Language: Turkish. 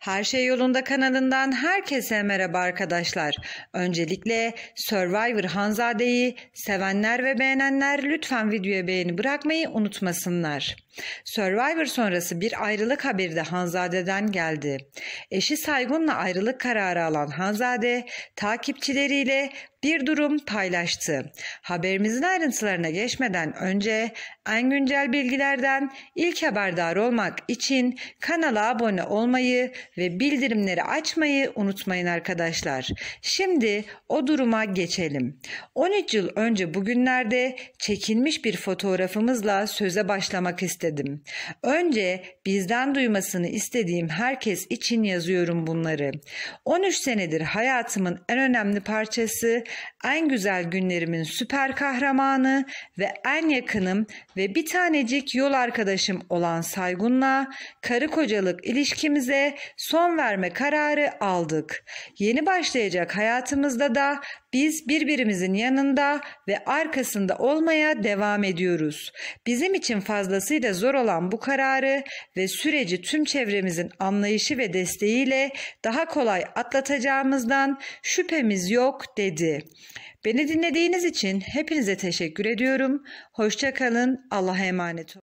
Her Şey Yolunda kanalından herkese merhaba arkadaşlar. Öncelikle Survivor Hanzade'yi sevenler ve beğenenler lütfen videoya beğeni bırakmayı unutmasınlar. Survivor sonrası bir ayrılık haberi de Hanzade'den geldi. Eşi Saygun'la ayrılık kararı alan Hanzade takipçileriyle bir durum paylaştı. Haberimizin ayrıntılarına geçmeden önce en güncel bilgilerden ilk haberdar olmak için kanala abone olmayı ve bildirimleri açmayı unutmayın arkadaşlar. Şimdi o duruma geçelim. 13 yıl önce bugünlerde çekilmiş bir fotoğrafımızla söze başlamak istedim. Önce bizden duymasını istediğim herkes için yazıyorum bunları. 13 senedir hayatımın en önemli parçası en güzel günlerimin süper kahramanı ve en yakınım ve bir tanecik yol arkadaşım olan Saygun'la karı kocalık ilişkimize son verme kararı aldık. Yeni başlayacak hayatımızda da biz birbirimizin yanında ve arkasında olmaya devam ediyoruz. Bizim için fazlasıyla zor olan bu kararı ve süreci tüm çevremizin anlayışı ve desteğiyle daha kolay atlatacağımızdan şüphemiz yok dedi. Beni dinlediğiniz için hepinize teşekkür ediyorum. Hoşçakalın. Allah'a emanet olun.